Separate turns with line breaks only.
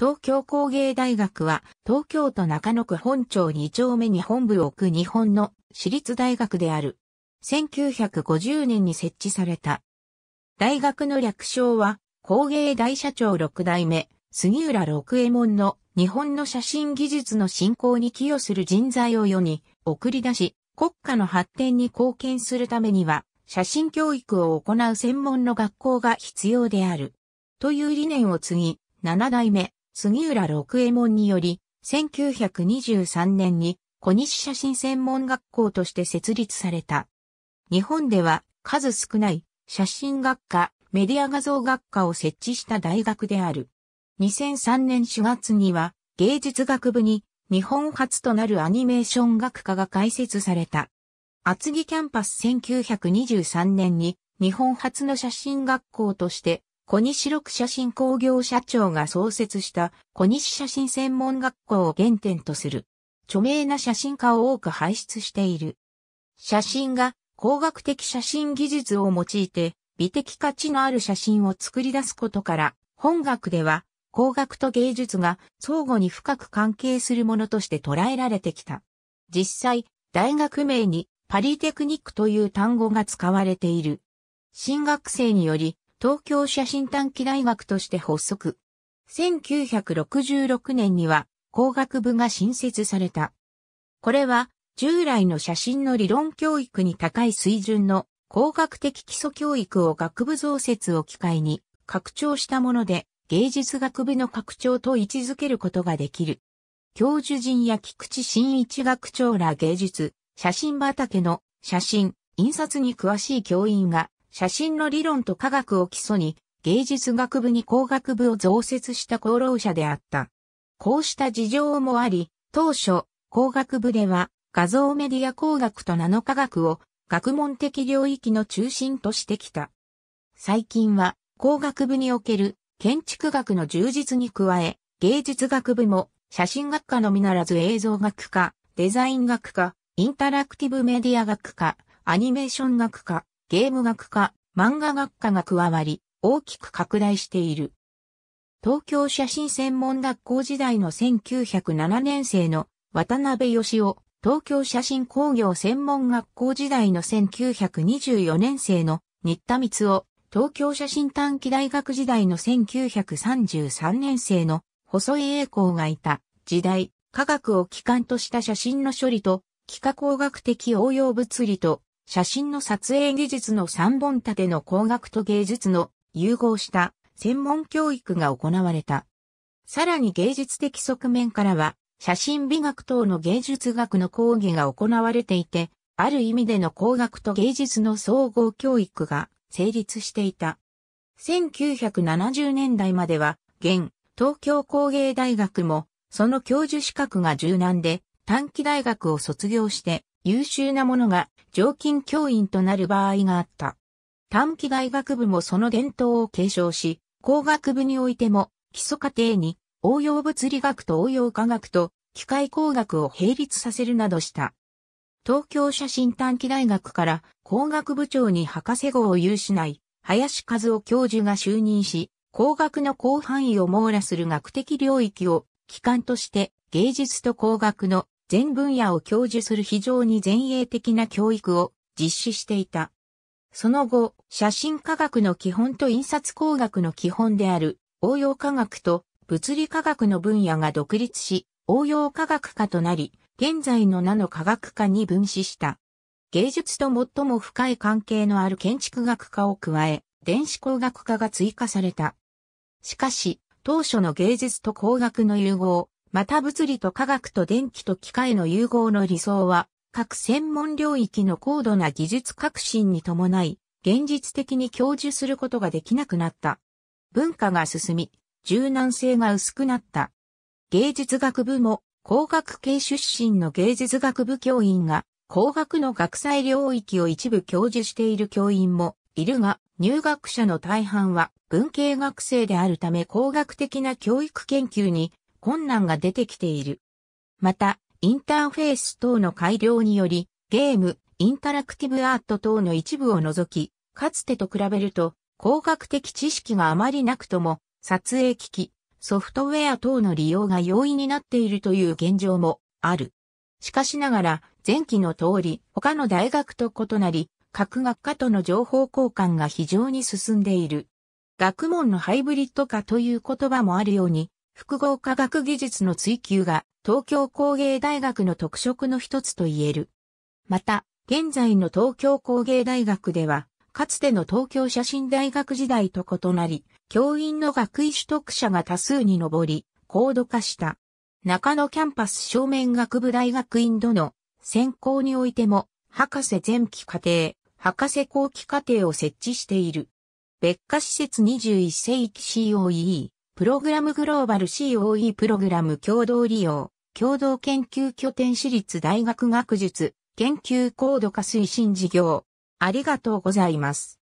東京工芸大学は東京都中野区本町2丁目に本部を置く日本の私立大学である。1950年に設置された。大学の略称は工芸大社長6代目杉浦六右衛門の日本の写真技術の振興に寄与する人材を世に送り出し国家の発展に貢献するためには写真教育を行う専門の学校が必要である。という理念を継ぎ、7代目、杉浦六右衛門により、1923年に小西写真専門学校として設立された。日本では数少ない写真学科、メディア画像学科を設置した大学である。2003年4月には芸術学部に日本初となるアニメーション学科が開設された。厚木キャンパス1923年に日本初の写真学校として小西六写真工業社長が創設した小西写真専門学校を原点とする。著名な写真家を多く輩出している。写真が工学的写真技術を用いて美的価値のある写真を作り出すことから本学では工学と芸術が相互に深く関係するものとして捉えられてきた。実際、大学名にパリテクニックという単語が使われている。新学生により東京写真短期大学として発足。1966年には工学部が新設された。これは従来の写真の理論教育に高い水準の工学的基礎教育を学部増設を機会に拡張したもので芸術学部の拡張と位置づけることができる。教授陣や菊池慎一学長ら芸術、写真畑の写真、印刷に詳しい教員が写真の理論と科学を基礎に、芸術学部に工学部を増設した功労者であった。こうした事情もあり、当初、工学部では、画像メディア工学とナノ科学を、学問的領域の中心としてきた。最近は、工学部における建築学の充実に加え、芸術学部も写真学科のみならず映像学科、デザイン学科、インタラクティブメディア学科、アニメーション学科、ゲーム学科、漫画学科が加わり、大きく拡大している。東京写真専門学校時代の1907年生の渡辺義雄、東京写真工業専門学校時代の1924年生の新田光夫、東京写真短期大学時代の1933年生の細井栄光がいた時代、科学を基幹とした写真の処理と、幾何工学的応用物理と写真の撮影技術の三本立ての工学と芸術の融合した専門教育が行われた。さらに芸術的側面からは、写真美学等の芸術学の講義が行われていて、ある意味での工学と芸術の総合教育が成立していた。1970年代までは、現、東京工芸大学も、その教授資格が柔軟で、短期大学を卒業して、優秀な者が常勤教員となる場合があった。短期大学部もその伝統を継承し、工学部においても基礎課程に応用物理学と応用科学と機械工学を並立させるなどした。東京写真短期大学から工学部長に博士号を有しない林和夫教授が就任し、工学の広範囲を網羅する学的領域を機関として芸術と工学の全分野を教授する非常に前衛的な教育を実施していた。その後、写真科学の基本と印刷工学の基本である応用科学と物理科学の分野が独立し、応用科学科となり、現在の名の科学科に分子した。芸術と最も深い関係のある建築学科を加え、電子工学科が追加された。しかし、当初の芸術と工学の融合、また物理と科学と電気と機械の融合の理想は、各専門領域の高度な技術革新に伴い、現実的に享受することができなくなった。文化が進み、柔軟性が薄くなった。芸術学部も工学系出身の芸術学部教員が工学の学際領域を一部教授している教員もいるが、入学者の大半は文系学生であるため工学的な教育研究に困難が出てきている。また、インターフェース等の改良により、ゲーム、インタラクティブアート等の一部を除き、かつてと比べると、工学的知識があまりなくとも、撮影機器、ソフトウェア等の利用が容易になっているという現状もある。しかしながら、前期の通り、他の大学と異なり、各学科との情報交換が非常に進んでいる。学問のハイブリッド化という言葉もあるように、複合科学技術の追求が東京工芸大学の特色の一つと言える。また、現在の東京工芸大学では、かつての東京写真大学時代と異なり、教員の学位取得者が多数に上り、高度化した。中野キャンパス正面学部大学院度の専攻においても、博士前期課程、博士後期課程を設置している。別科施設21世紀 COE、プログラムグローバル COE プログラム共同利用、共同研究拠点私立大学学術、研究高度化推進事業。ありがとうございます。